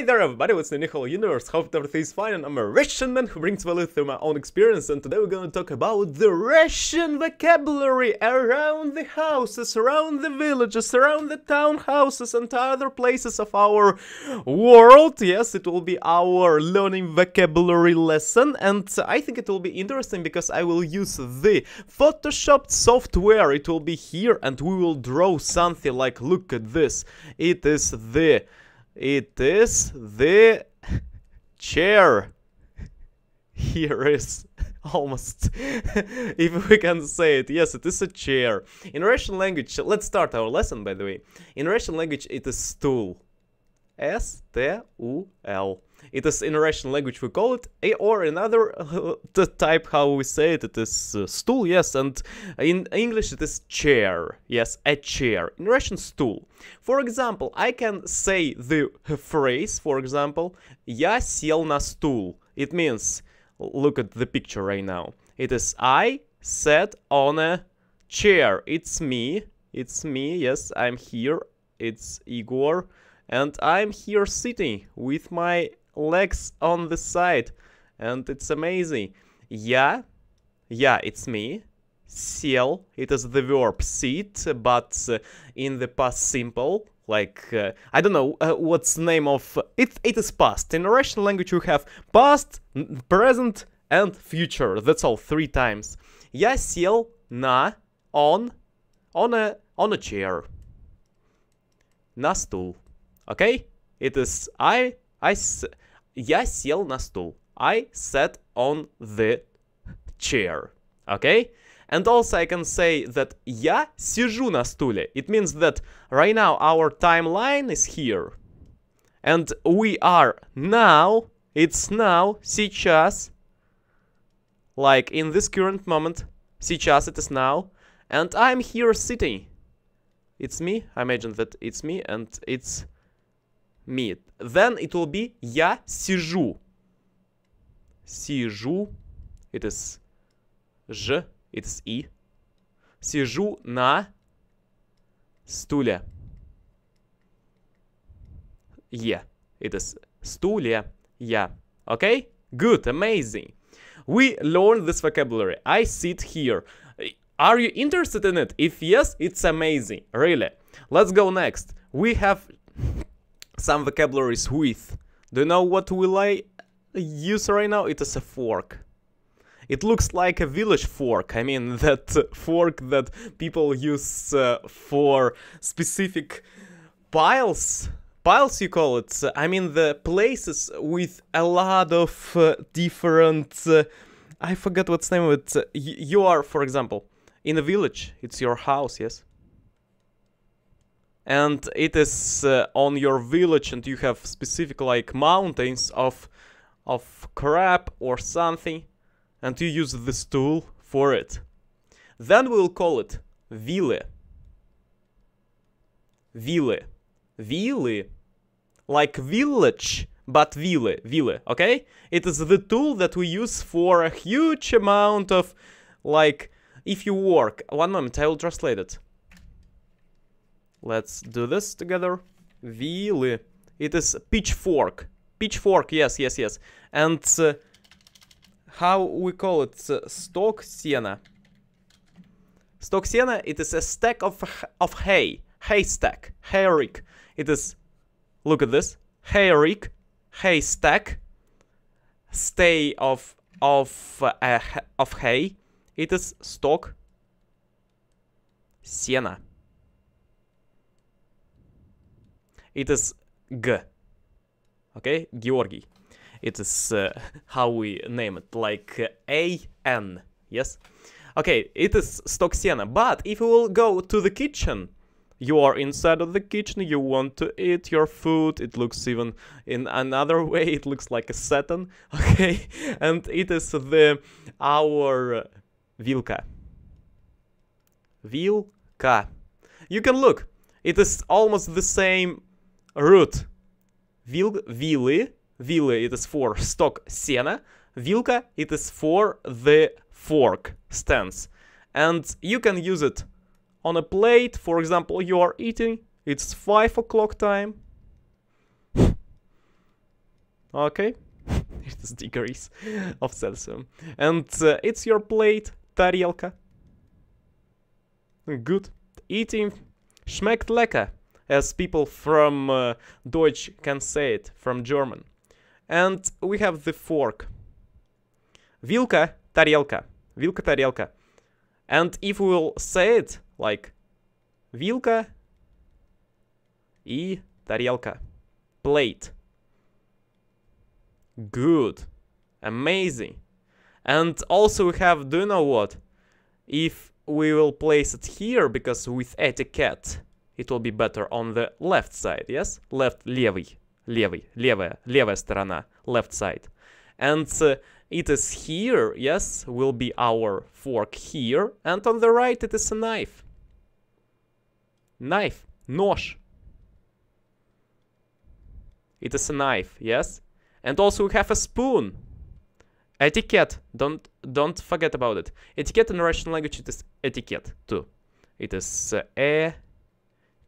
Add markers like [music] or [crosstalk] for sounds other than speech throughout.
Hi there everybody, it's the Nicole Universe, hope everything is fine and I'm a Russian man who brings value through my own experience and today we're gonna talk about the Russian vocabulary around the houses, around the villages, around the townhouses and other places of our world. Yes, it will be our learning vocabulary lesson and I think it will be interesting because I will use the Photoshop software, it will be here and we will draw something like, look at this, it is the it is the chair. Here is [laughs] almost [laughs] if we can say it yes it is a chair in russian language let's start our lesson by the way in russian language it is stool s t u l it is in Russian language we call it, or another uh, [laughs] type how we say it, it is uh, stool, yes, and in English it is chair, yes, a chair, in Russian stool. For example, I can say the phrase, for example, я сел на стул. It means, look at the picture right now, it is I sat on a chair, it's me, it's me, yes, I'm here, it's Igor, and I'm here sitting with my legs on the side. And it's amazing. Yeah, yeah, it's me, сел, it is the verb sit, but uh, in the past simple, like, uh, I don't know uh, what's name of, it, it is past. In Russian language you have past, present and future, that's all, three times. Я сел на, on, on a, on a chair. На стул. Okay? It is I, I, Я сел на стул. I sat on the chair. Okay? And also I can say that я сижу на стуле. It means that right now our timeline is here. And we are now, it's now, сейчас, like in this current moment, сейчас it is now, and I'm here sitting. It's me, I imagine that it's me, and it's me, then it will be я сижу. Сижу. It is ж. It is и. Сижу на стуле. Е. It is стуле. Я. Okay? Good. Amazing. We learned this vocabulary. I sit here. Are you interested in it? If yes, it's amazing. Really. Let's go next. We have some vocabularies with. Do you know what will I use right now? It is a fork. It looks like a village fork, I mean [laughs] that fork that people use uh, for specific piles, piles you call it, I mean the places with a lot of uh, different, uh, I forget what's name of it, you are for example in a village, it's your house, yes? and it is uh, on your village and you have specific like mountains of of crap or something and you use this tool for it. Then we'll call it Vile. Vile. Vile. Like village, but Vile. Vile, okay? It is the tool that we use for a huge amount of, like, if you work. One moment, I will translate it. Let's do this together. Вилы. It is pitchfork. Pitchfork, yes, yes, yes. And uh, how we call it? Uh, stock sienna. Stock sienna, it is a stack of, of hay. Haystack. Hayrick. It is, look at this. Hayrick. Haystack. Stay of of uh, of hay. It is stock sienna. it is G. Okay, Georgi. It is uh, [laughs] how we name it, like uh, A-N, yes? Okay, it is Stoxiana, but if you will go to the kitchen, you are inside of the kitchen, you want to eat your food, it looks even in another [laughs] way, it looks like a satin, [laughs] okay? And it is the our uh, Vilka. Vilka. You can look, it is almost the same root. Вил, вилы, вилы it is for stock сена, вилка it is for the fork stance. And you can use it on a plate, for example, you are eating, it's 5 o'clock time. [laughs] okay, [laughs] it is degrees of Celsius. And uh, it's your plate, тарелка. Good. Eating schmeckt lecker as people from uh, Deutsch can say it, from German. And we have the fork. Vilka, тарелка. Vilka, тарелка. And if we will say it like вилка и тарелка. Plate. Good. Amazing. And also we have, do you know what? If we will place it here, because with etiquette, it will be better on the left side, yes? Left, левый, левый, левая, левая сторона, left side. And uh, it is here, yes, will be our fork here, and on the right it is a knife. Knife, нож. It is a knife, yes? And also we have a spoon. Etiquette, don't don't forget about it. Etiquette in Russian language, it is etiquette too. It is uh,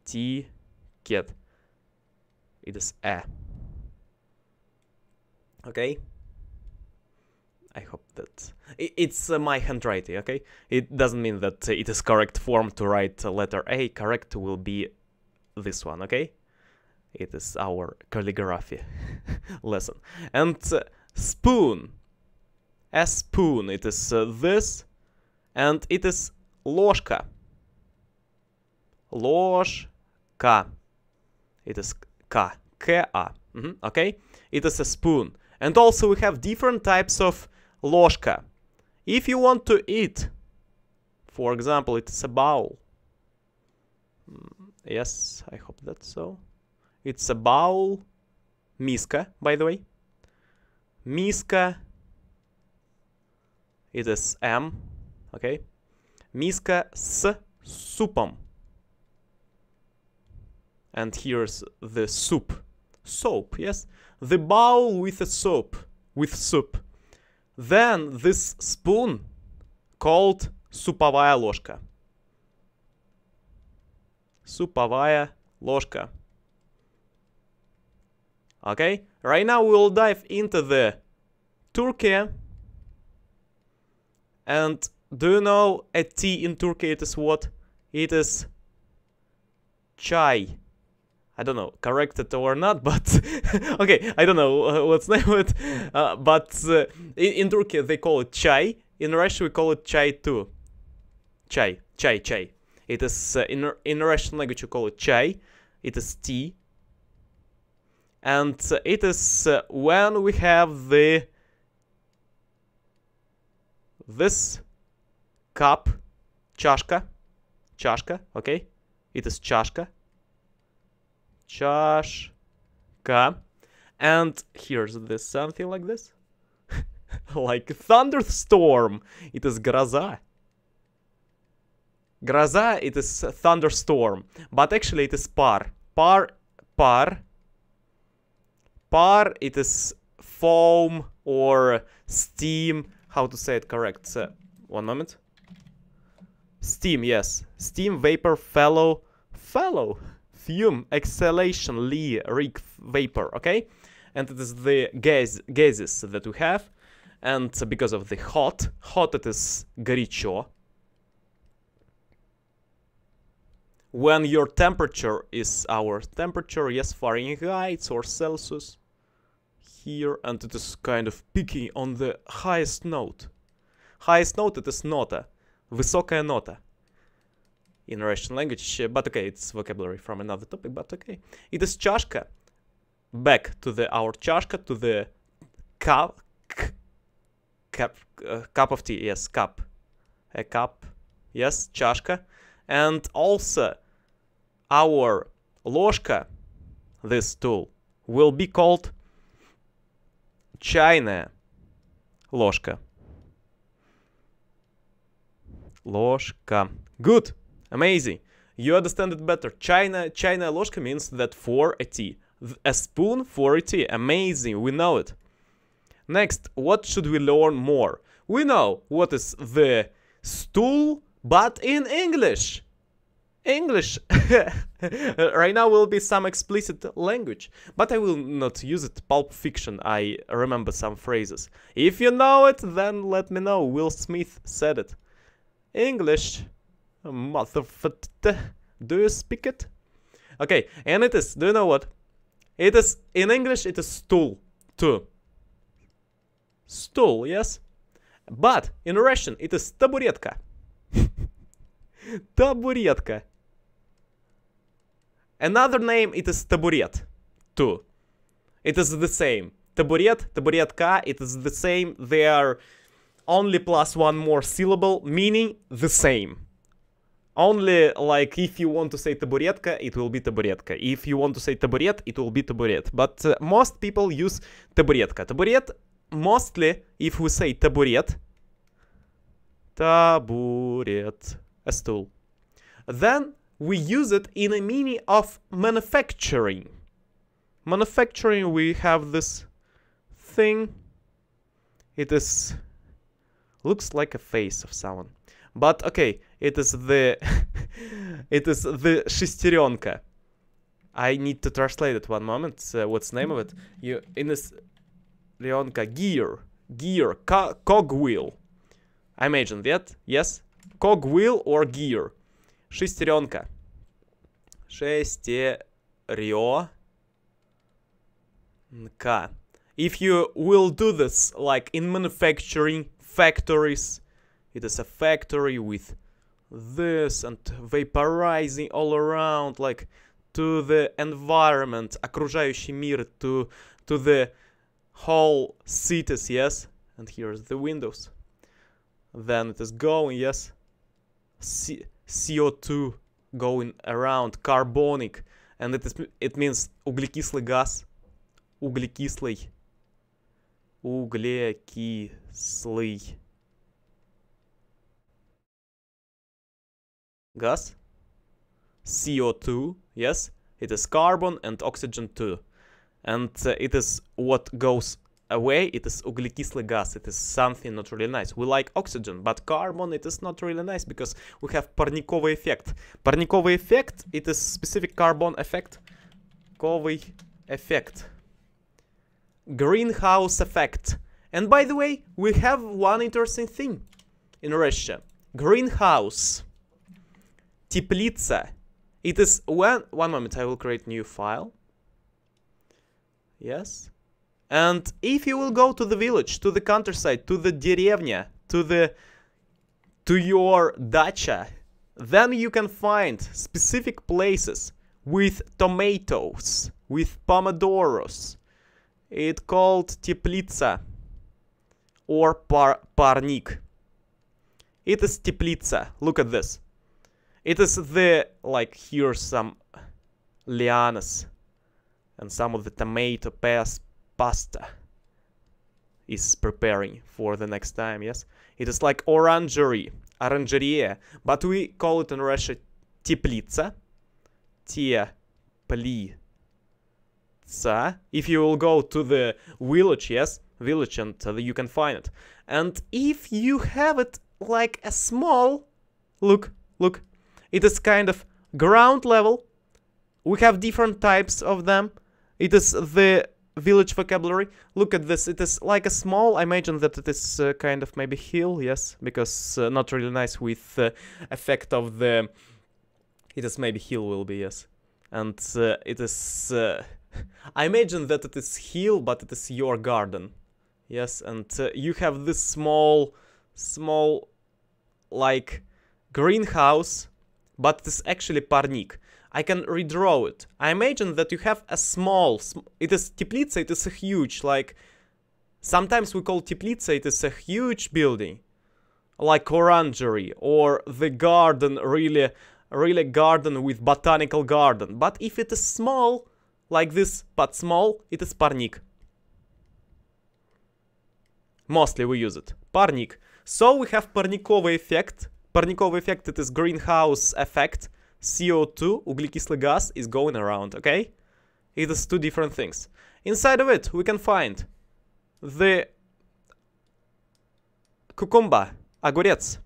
ticket. It is a. Okay. I hope that it's uh, my handwriting, okay? It doesn't mean that uh, it is correct form to write uh, letter A. Correct will be this one, okay? It is our calligraphy [laughs] lesson. And spoon. A spoon. It is this. And it is ложка. Ложь. K. It is K. K-A. Mm -hmm. Okay? It is a spoon. And also we have different types of ложка. If you want to eat, for example, it's a bowl. Mm, yes, I hope that's so. It's a bowl. Miska, by the way. Miska. It is M. Okay. Miska с супом and here's the soup. Soap, yes? The bowl with a soap, with soup. Then this spoon called суповая ложка. Суповая ложка. Okay, right now we'll dive into the Turkey. And do you know a tea in Turkey it is what? It is chai. I don't know, corrected or not, [laughs] but okay, I don't know uh, what's [laughs] name it. Uh, but uh, in, in, Turkey they call it chai. In Russian we call it chai too. Chai, chai, chai. It is uh, in in Russian language you call it chai. It is tea. And uh, it is when we have the this cup, чашка, чашка. Okay, it is чашка. Чашка. And here's this, something like this. [laughs] like thunderstorm. It is гроза. Гроза, it is thunderstorm. But actually it is par. Par, par. Par, it is foam or steam. How to say it correct? Uh, one moment. Steam, yes. Steam vapor fellow. Fellow fume, exhalation, Lee, Rig, vapor, okay? And it is the gas gases that we have. And because of the hot, hot it is горячо. When your temperature is our temperature, yes, Fahrenheit or Celsius here and it is kind of peaking on the highest note. Highest note it is nota, высокая нота in Russian language, but okay, it's vocabulary from another topic, but okay. It is чашка, Back to the our чашка, to the cup, cup, uh, cup of tea, yes, cup. A cup, yes, чашка, And also our ложка, this tool, will be called чайная ложка. Ложка. Good. Amazing. You understand it better. China, China ложка means that for a tea. A spoon for a tea. Amazing, we know it. Next, what should we learn more? We know what is the stool, but in English. English. [laughs] right now will be some explicit language, but I will not use it. Pulp fiction, I remember some phrases. If you know it, then let me know. Will Smith said it. English. Motherfucker. Do you speak it? Okay, and it is, do you know what? It is, in English, it is stool, too. Stool, yes? But, in Russian, it is taburetka. [laughs] taburetka. Another name, it is taburet, too. It is the same. Taburet, taburetka, it is the same. They are only plus one more syllable, meaning the same. Only like if you want to say taburetka, it will be taburetka. If you want to say taburet, it will be taburet. But uh, most people use taburetka. Taburet mostly if we say taburet, taburet, a stool. Then we use it in a meaning of manufacturing. Manufacturing, we have this thing. It is looks like a face of someone. But okay, it is the [laughs] it is the шестеренка. I need to translate it one moment. Uh, what's the name of it? You in this Leonka gear gear co cogwheel. I imagine that yes cogwheel or gear. Шестеренка. Шестеренка. If you will do this like in manufacturing factories, it is a factory with this and vaporizing all around, like to the environment, окружающий мир, to, to the whole cities, yes? And here's the windows. Then it is going, yes? C CO2 going around, carbonic, and it, is, it means углекислый газ, углекислый, углекислый. gas, CO2, yes, it is carbon and oxygen too. And uh, it is what goes away, it is углекислый gas, it is something not really nice. We like oxygen, but carbon it is not really nice because we have парниковый effect. Парниковый effect, it is specific carbon effect. Парниковый effect. Greenhouse effect. And by the way, we have one interesting thing in Russia. Greenhouse. Теплица. It is when... One moment, I will create new file. Yes. And if you will go to the village, to the countryside, to the деревня, to the... To your dacha, then you can find specific places with tomatoes, with pomodoros. It called теплица or par parnik. It is теплица. Look at this. It is the, like, here some lianas and some of the tomato pass pasta is preparing for the next time, yes? It is like orangery, orangerie, but we call it in Russia теплица. Теплица. If you will go to the village, yes, village, and uh, you can find it. And if you have it like a small, look, look, it is kind of ground level. We have different types of them. It is the village vocabulary. Look at this, it is like a small, I imagine that it is uh, kind of maybe hill, yes, because uh, not really nice with uh, effect of the... It is maybe hill will be, yes. And uh, it is... Uh, [laughs] I imagine that it is hill, but it is your garden. Yes, and uh, you have this small, small, like, greenhouse but it is actually Parnik. I can redraw it. I imagine that you have a small, sm it is Teplica, it is a huge, like, sometimes we call Teplica, it is a huge building, like orangery or the garden, really, really garden with botanical garden. But if it is small, like this, but small, it is Parnik. Mostly we use it. Parnik. So we have Parnikova effect, парниковый эффект, it is greenhouse effect. CO2, углекислый газ, is going around, okay? It is two different things. Inside of it, we can find the cucumber, огурец.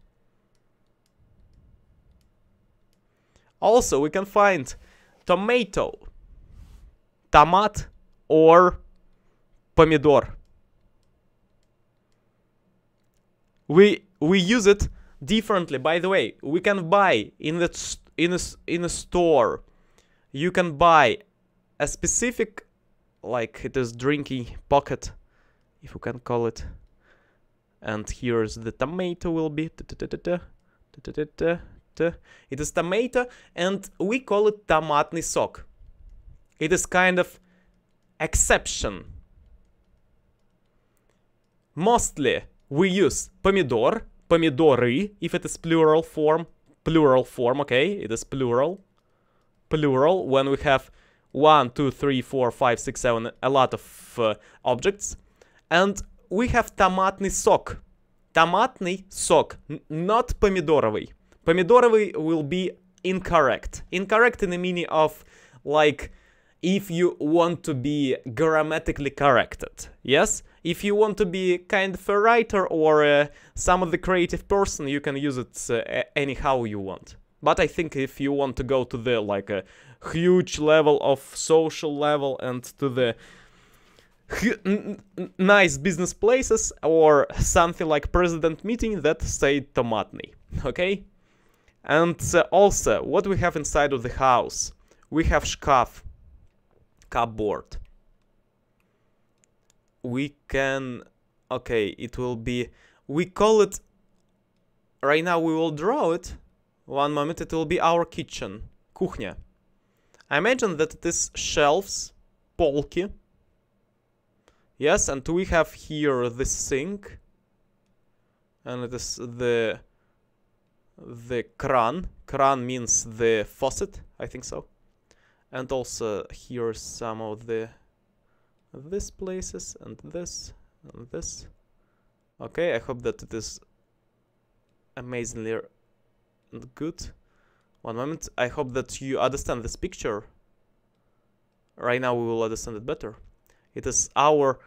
Also, we can find tomato, tamat, or помидор. We, we use it differently. By the way, we can buy in the in a, in a store. You can buy a specific, like it is drinking pocket, if you can call it. And here's the tomato will be. It is tomato, and we call it tomatny sok. It is kind of exception. Mostly we use pomidor Помидоры, if it is plural form. Plural form, okay, it is plural. Plural, when we have 1, 2, 3, 4, 5, 6, 7, a lot of uh, objects. And we have tomatный sok, Томатный sok, not помидоровый. Помидоровый will be incorrect. Incorrect in the meaning of, like, if you want to be grammatically corrected. Yes? if you want to be kind of a writer or uh, some of the creative person, you can use it uh, anyhow you want. But I think if you want to go to the like a uh, huge level of social level and to the nice business places or something like president meeting that say tomatny, [laughs] okay? And uh, also, what we have inside of the house? We have шкаф, cupboard we can okay it will be we call it right now we will draw it one moment it will be our kitchen kuchnia i imagine that it is shelves polki yes and we have here the sink and it is the the kran kran means the faucet i think so and also here some of the this places and this and this. Okay, I hope that it is amazingly good. One moment, I hope that you understand this picture. Right now we will understand it better. It is our,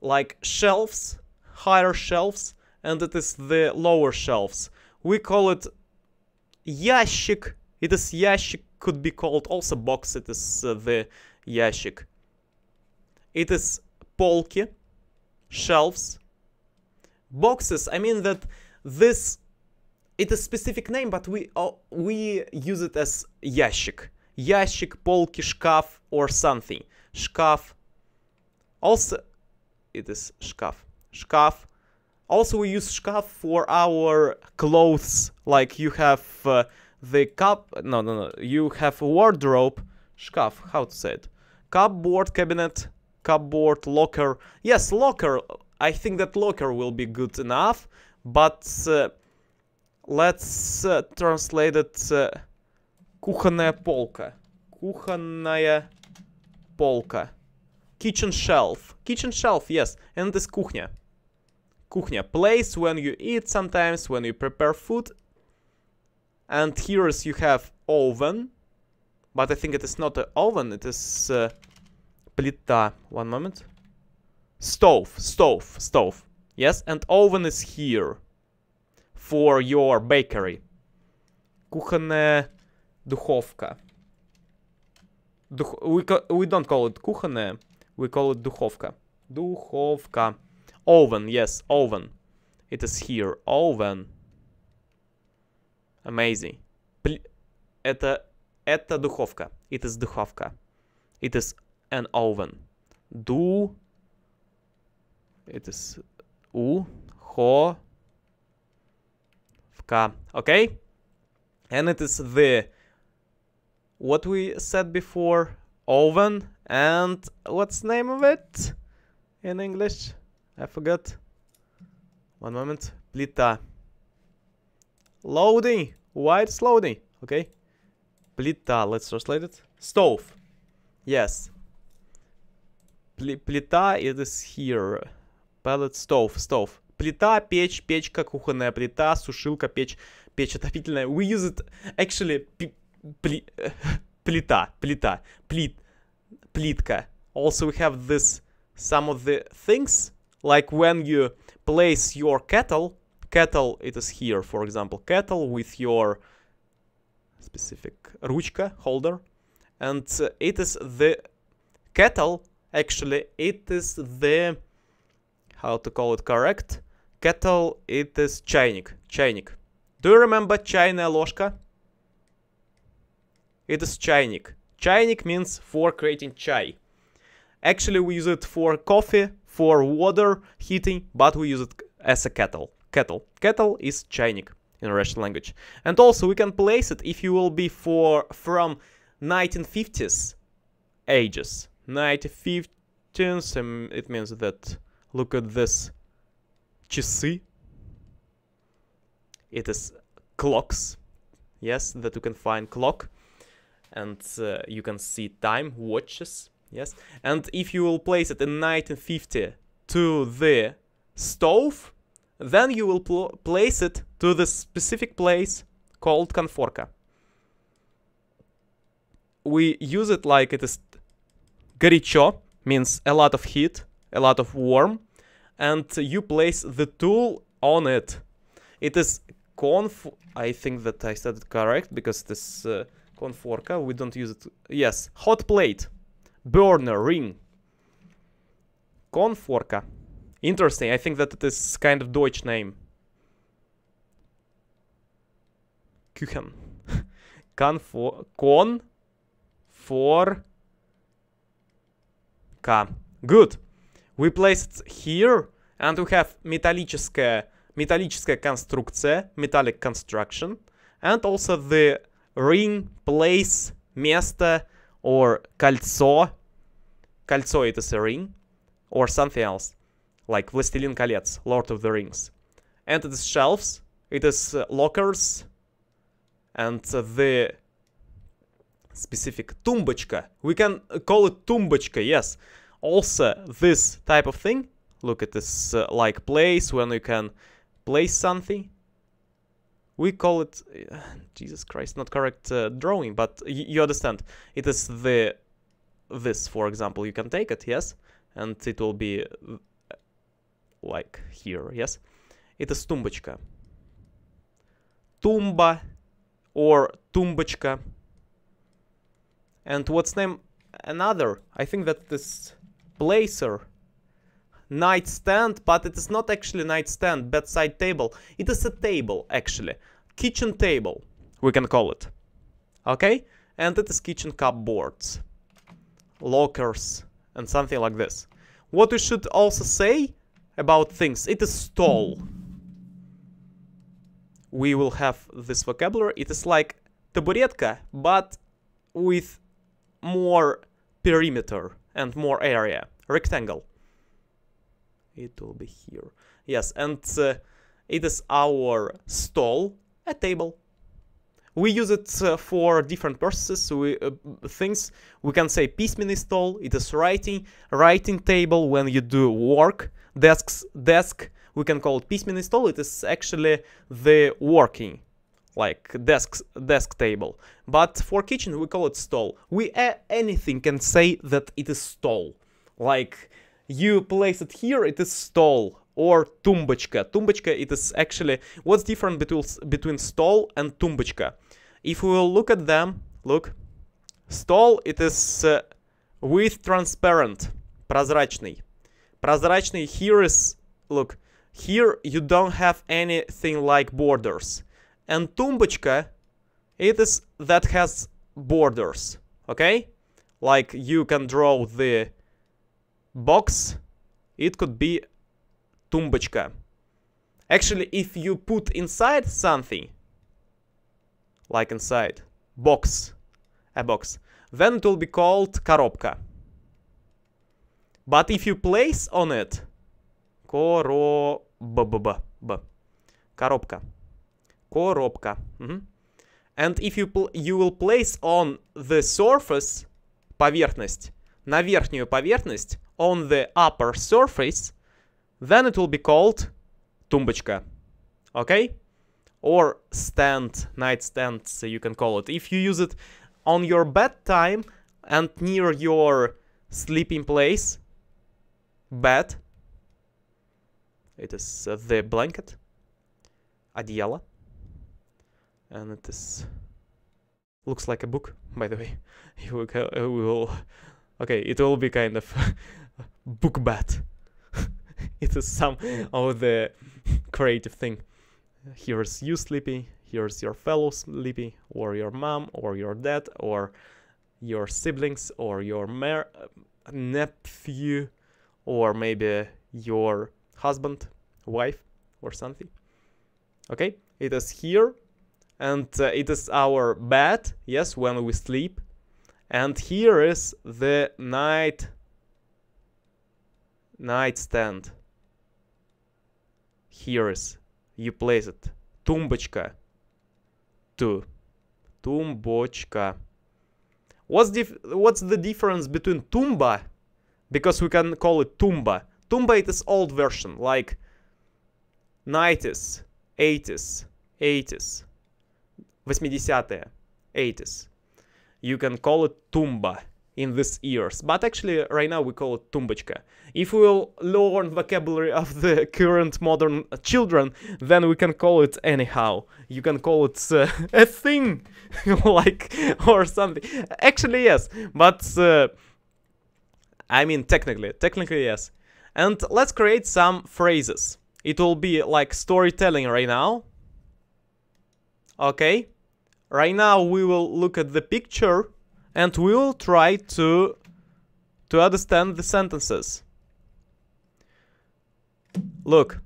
like, shelves, higher shelves, and it is the lower shelves. We call it yashik. It is yashik. could be called also box, it is uh, the yashik. It is polki, shelves, boxes. I mean that this it is specific name, but we oh, we use it as ящик. Ящик, полки, шкаф or something. Шкаф. Also it is шкаф. Шкаф. Also we use шкаф for our clothes like you have uh, the cup no no no you have wardrobe шкаф how to say it cupboard cabinet cupboard, locker. Yes, locker. I think that locker will be good enough, but uh, let's uh, translate it uh, кухонная полка. Кухонная полка. Kitchen shelf. Kitchen shelf, yes. And this кухня. Кухня. Place when you eat sometimes, when you prepare food. And here is you have oven. But I think it is not an oven, it is... Uh, плита. One moment. Stove, stove, stove. Yes, and oven is here. For your bakery. Кухонная духовка. Дух... We, we don't call it кухонная. We call it духовка. Духовка. Oven, yes, oven. It is here. Oven. Amazing. Это... Это духовка. It is духовка. It is an oven. do. it is u, ho, vka, okay? And it is the, what we said before, oven, and what's name of it in English? I forgot. One moment, plita. Loading, why it's loading, okay? Plita, let's translate it. Stove, yes, Пле плита it is here. Pellet stove, stove. Плита, печь, печка, кухонная плита, сушилка, печь, печь отопительная. We use it actually пли [laughs] плита, плита, плит, плитка. Also we have this some of the things like when you place your kettle, kettle it is here, for example, kettle with your specific ручка, holder, and it is the kettle actually it is the how to call it correct kettle it is чайник чайник do you remember чайная ложка it is чайник чайник means for creating chai actually we use it for coffee for water heating but we use it as a kettle kettle kettle is чайник in Russian language and also we can place it if you will be for from 1950s ages knight and 15 so it means that look at this часы it is clocks yes that you can find clock and uh, you can see time watches yes and if you will place it in 1950 to the stove then you will pl place it to the specific place called conforca we use it like it is Горячо means a lot of heat, a lot of warm, and you place the tool on it. It is conf... I think that I said it correct, because this uh, we don't use it... Yes, hot plate, burner, ring. conforca. Interesting, I think that it is kind of Deutsch name. Küchen. Kon [laughs] Con for Good. We placed here, and we have металлическая, металлическая конструкция, metallic construction, and also the ring, place, место, or кольцо. Кольцо it is a ring, or something else, like Властелин колец, Lord of the Rings. And it is shelves, it is lockers, and the specific tumbachka. We can call it tumbachka, yes. Also, this type of thing. Look at this uh, like place when you can place something. We call it, uh, [sighs] Jesus Christ, not correct uh, drawing, but you understand. It is the, this, for example, you can take it, yes? And it will be uh, like here, yes? It is tumbachka. Tumba or tumbachka and what's name another I think that this blazer, nightstand but it is not actually nightstand bedside table it is a table actually kitchen table we can call it okay and it is kitchen cupboards lockers and something like this what we should also say about things it is stall we will have this vocabulary it is like taburetka but with more perimeter and more area. Rectangle. It will be here. Yes, and uh, it is our stall, a table. We use it uh, for different purposes, we, uh, things. We can say piecemeal stall, it is writing, writing table when you do work, desks, desk, we can call it piecemeal stall, it is actually the working like desk desk table. But for kitchen we call it stall. We anything can say that it is stall. Like you place it here, it is stall or tumbochka. Tumbochka it is actually what's different between between stall and tumbochka. If we will look at them, look, stall it is uh, with transparent, прозрачный. Прозрачный here is look. Here you don't have anything like borders and Tumbachka, it is that has borders, okay? Like you can draw the box, it could be Tumbachka. Actually, if you put inside something, like inside, box, a box, then it will be called коробка. But if you place on it, коробба, коробка, Коробка. And if you, you will place on the surface, поверхность, на верхнюю поверхность, on the upper surface, then it will be called тумбочка. Okay? Or stand, nightstand, so you can call it. If you use it on your bedtime and near your sleeping place, bed, it is uh, the blanket, одеяло, and it is looks like a book by the way [laughs] it will okay it will be kind of [laughs] book bat [laughs] it is some mm. of the creative thing here's you sleepy here's your fellow sleepy or your mom or your dad or your siblings or your nephew or maybe your husband wife or something okay it is here and uh, it is our bed yes when we sleep and here is the night nightstand here is you place it тумбочка to тумбочка what's the what's the difference between tumba because we can call it tumba tumba it is old version like 90s 80s 80s 80s. You can call it tumba in these years, but actually right now we call it tumbachka. If we will learn vocabulary of the current modern children, then we can call it anyhow. You can call it uh, [laughs] a thing, [laughs] like, or something. Actually, yes, but... Uh, I mean, technically, technically, yes. And let's create some phrases. It will be like storytelling right now. Okay. Right now we will look at the picture and we will try to to understand the sentences. Look.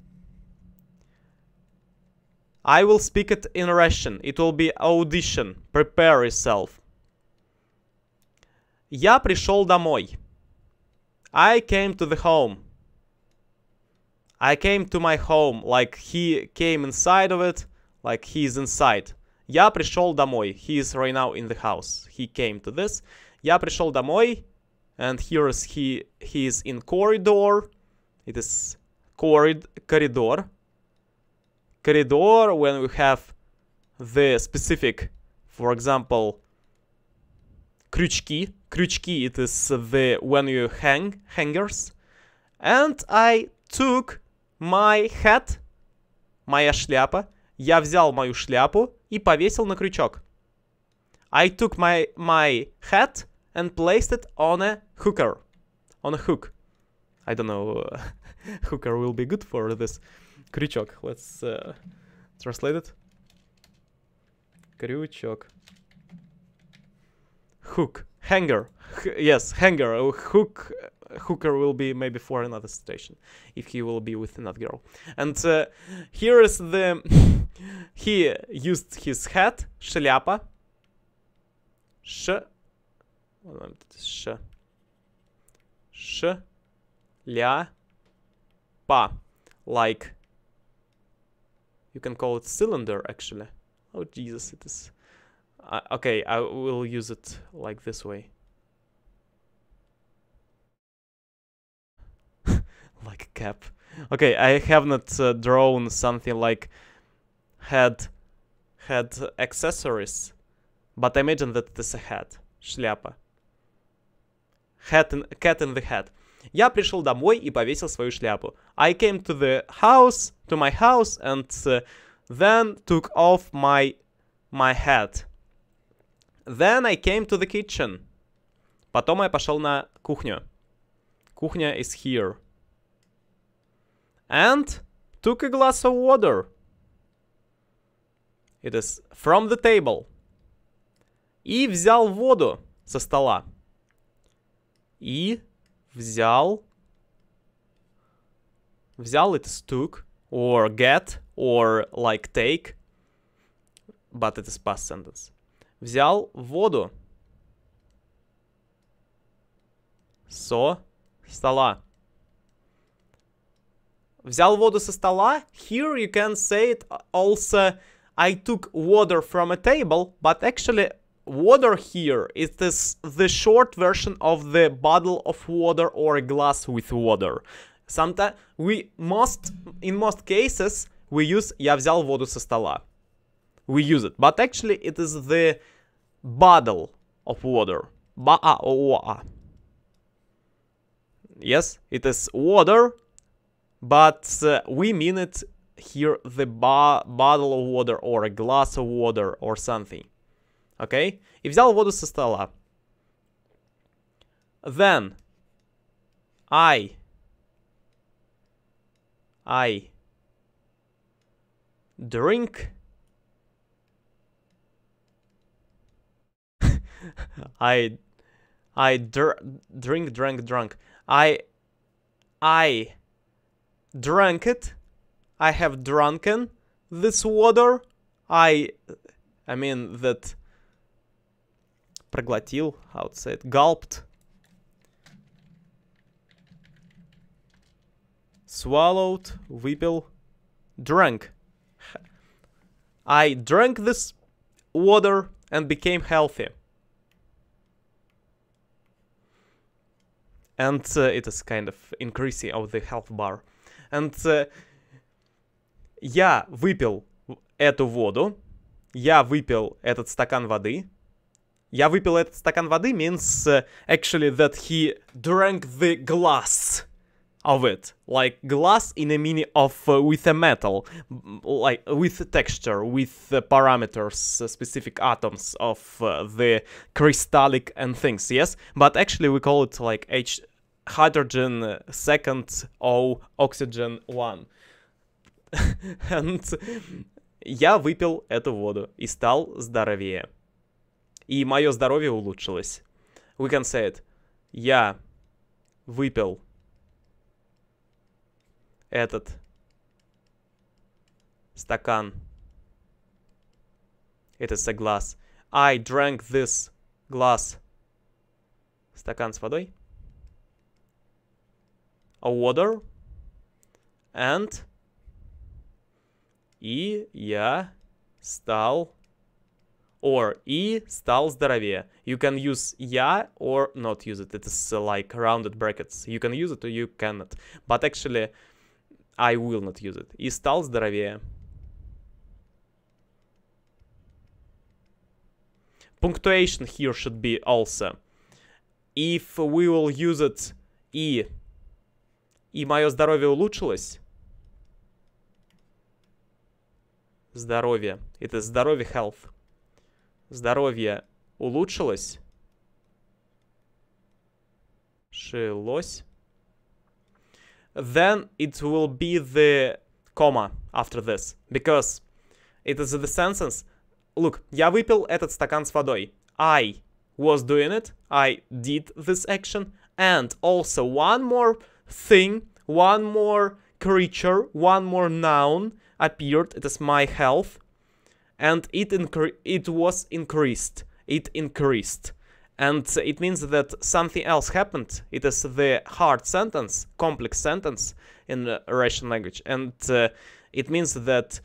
I will speak it in Russian. It will be audition. Prepare yourself. Я пришел домой. I came to the home. I came to my home. Like he came inside of it. Like he's inside. Я пришел домой. He is right now in the house. He came to this. Я пришел домой. And here is he. He is in corridor. It is corrid corridor. Corridor when we have the specific, for example, крючки. Крючки it is the when you hang hangers. And I took my hat, моя шляпа я взял мою шляпу и повесил на крючок. I took my, my hat and placed it on a hooker. On a hook. I don't know. [laughs] hooker will be good for this. Крючок. Let's uh, translate it. Крючок. Hook. Hanger. H yes, hanger. hook. Hooker will be maybe for another station if he will be with another girl. And uh, here is the [laughs] He used his hat, шляпа. Ш. Ш. Ш. Ля. Па. Like. You can call it cylinder, actually. Oh, Jesus, it is... Uh, okay, I will use it like this way. [laughs] like a cap. Okay, I have not uh, drawn something like had had accessories, but I imagine that this a hat, шляпа. Hat in, cat in the hat. Я пришел домой и повесил свою шляпу. I came to the house, to my house, and uh, then took off my my hat. Then I came to the kitchen. Потом я пошел на кухню. Кухня is here. And took a glass of water. It is from the table. И взял воду со стола. И взял... Взял it is took, or get, or like take. But it is past sentence. Взял воду со стола. Взял воду со стола. Here you can say it also I took water from a table, but actually water here is this the short version of the bottle of water or a glass with water. Sometimes we most in most cases we use я взял воду со стола. We use it, but actually it is the bottle of water. Yes, it is water, but uh, we mean it here the ba bottle of water or a glass of water or something. Okay? И взял воду со стола. Then I I drink [laughs] I I dr drink drank drunk I I drank it I have drunken this water. I... I mean that... Проглотил, how to say it, gulped. Swallowed, выпил, drank. I drank this water and became healthy. And uh, it is kind of increasing of the health bar. And uh, я выпил эту воду, я выпил этот стакан воды. Я выпил этот стакан воды means э, actually that he drank the glass of it, like glass in a meaning of uh, with a metal, like with texture, with uh, parameters, uh, specific atoms of uh, the crystallic and things. Yes, but actually we call it like H hydrogen uh, second O oxygen one. я выпил эту воду и стал здоровее. И мое здоровье улучшилось. We can say it. Я выпил этот стакан. Это is a glass. I drank this glass. Стакан с водой. A water. And и я стал... Or и стал здоровее. You can use я or not use it. It's like rounded brackets. You can use it or you cannot. But actually, I will not use it. И стал здоровее. Punctuation here should be also. If we will use it и... И мое здоровье улучшилось... здоровье. Это здоровье health. Здоровье улучшилось. Шилось. Then it will be the comma after this. Because it is the sentence. Look, я выпил этот стакан с водой. I was doing it. I did this action. And also one more thing, one more creature, one more noun appeared. It is my health. And it, incre it was increased. It increased. And it means that something else happened. It is the hard sentence, complex sentence in Russian language. And uh, it means that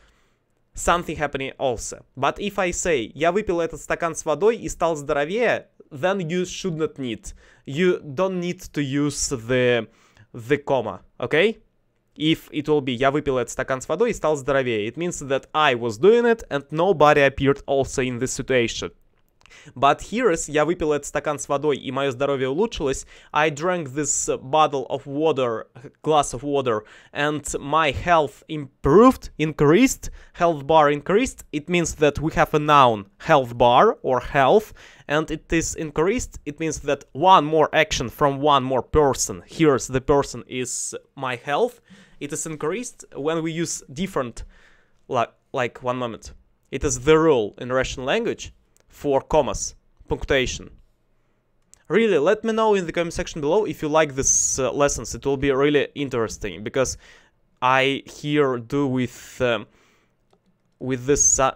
something happening also. But if I say «Я выпил этот стакан с водой и стал здоровее», then you should not need. You don't need to use the, the comma, okay? If it will be «Я выпил этот стакан с водой и стал здоровее», it means that I was doing it and nobody appeared also in this situation. But here is, я выпил этот стакан с водой, и мое здоровье улучшилось. I drank this bottle of water, glass of water, and my health improved, increased, health bar increased. It means that we have a noun, health bar or health, and it is increased. It means that one more action from one more person. Here's the person is my health. It is increased when we use different, like, like one moment. It is the rule in Russian language for commas, punctuation. Really, let me know in the comment section below if you like this uh, lessons, it will be really interesting, because I here do with um, with this uh,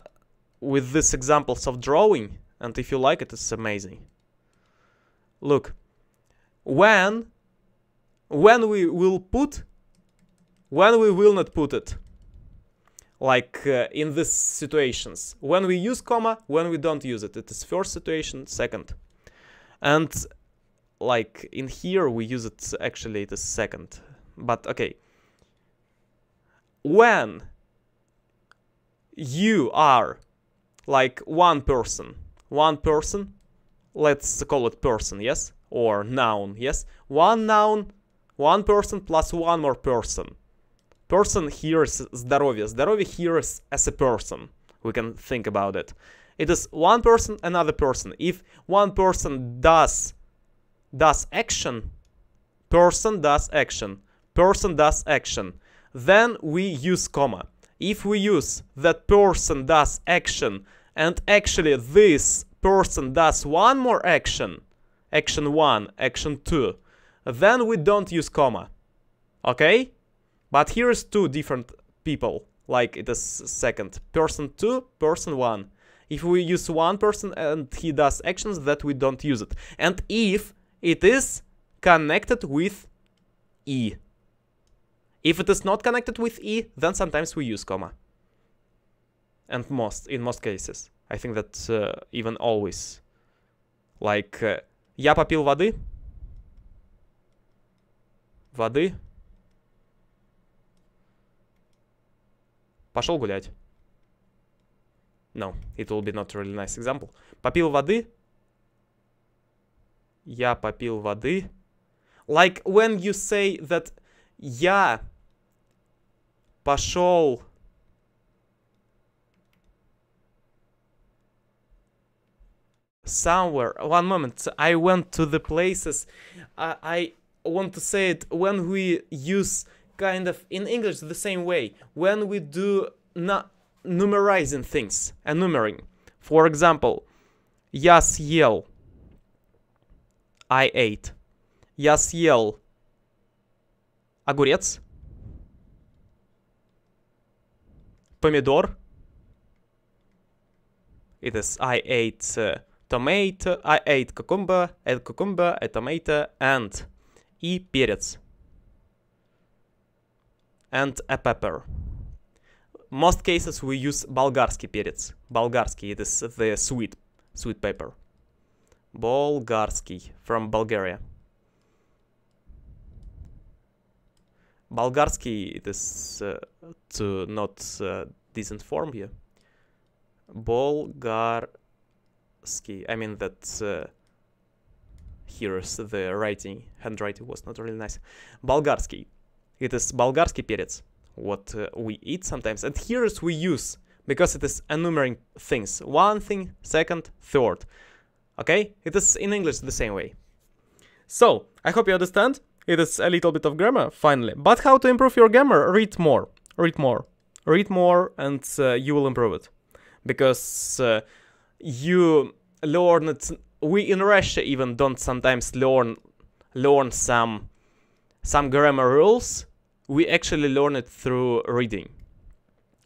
with these examples of drawing, and if you like it, it's amazing. Look, when when we will put, when we will not put it like uh, in these situations. When we use comma, when we don't use it. It is first situation, second. And like in here we use it actually it is second. But okay. When you are like one person, one person, let's call it person, yes? Or noun, yes? One noun, one person plus one more person. Person here is здоровье. Здоровье here is as a person. We can think about it. It is one person, another person. If one person does does action, person does action, person does action, then we use comma. If we use that person does action and actually this person does one more action, action 1, action 2, then we don't use comma. Okay? But here's two different people, like it is second. Person 2, person 1. If we use one person and he does actions, that we don't use it. And if it is connected with E. If it is not connected with E, then sometimes we use comma. And most, in most cases. I think that uh, even always. Like, uh, я попил воды. Воды. Пошел гулять. No, it will be not really nice example. Попил воды. Я попил воды. Like when you say that я пошел... Somewhere. One moment. I went to the places. I, I want to say it when we use kind of in English the same way when we do not numerizing things and numbering. For example, я съел. I ate. Я съел огурец, помидор. It is I ate uh, tomato, I ate cucumber, ate cucumber, a э, tomato and и перец and a pepper. Most cases we use Bulgarski perets. Bulgarski, it is the sweet, sweet pepper. Bulgarski, from Bulgaria. Bulgarski, it is uh, to not uh, decent form here. Bulgarski, I mean that uh, here is the writing, handwriting was not really nice. Bulgarski, it is болгарский перец. What uh, we eat sometimes. And here is we use, because it is enumerating things. One thing, second, third. Okay? It is in English the same way. So, I hope you understand. It is a little bit of grammar, finally. But how to improve your grammar? Read more. Read more. Read more and uh, you will improve it. Because uh, you learn it... We in Russia even don't sometimes learn learn some some grammar rules we actually learn it through reading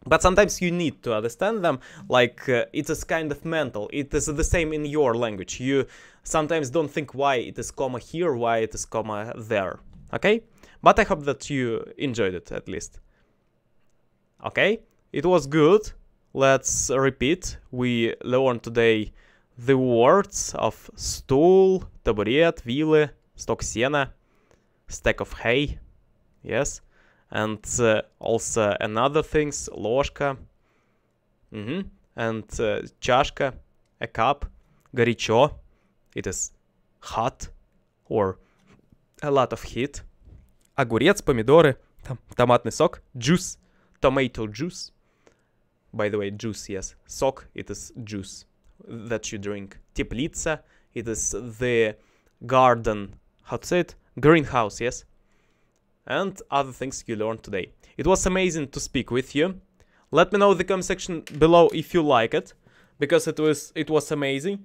but sometimes you need to understand them like uh, it is kind of mental it is the same in your language you sometimes don't think why it is comma here why it is comma there okay but i hope that you enjoyed it at least okay it was good let's repeat we learned today the words of stool taburet wheel stock sienna, stack of hay yes and uh, also another things, ложка, mm -hmm. and uh, чашка, a cup, горячо, it is hot or a lot of heat. Огурец, помидоры, там, томатный сок, juice, tomato juice. By the way, juice, yes. Сок, it is juice that you drink. Теплица, it is the garden, how to say it? Greenhouse, yes? and other things you learned today. It was amazing to speak with you. Let me know in the comment section below if you like it, because it was it was amazing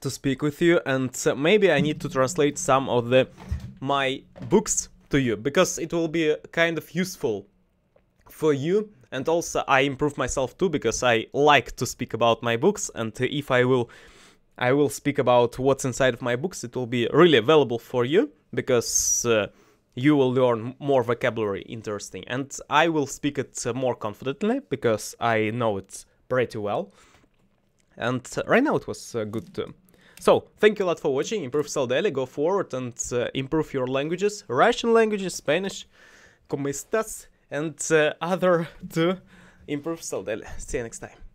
to speak with you and uh, maybe I need to translate some of the my books to you because it will be uh, kind of useful for you and also I improve myself too because I like to speak about my books and if I will I will speak about what's inside of my books. It will be really available for you because uh, you will learn more vocabulary interesting. And I will speak it uh, more confidently because I know it pretty well. And right now it was uh, good So, thank you a lot for watching, improve daily. go forward and uh, improve your languages, Russian languages, Spanish, Comistas, and uh, other to improve daily. See you next time.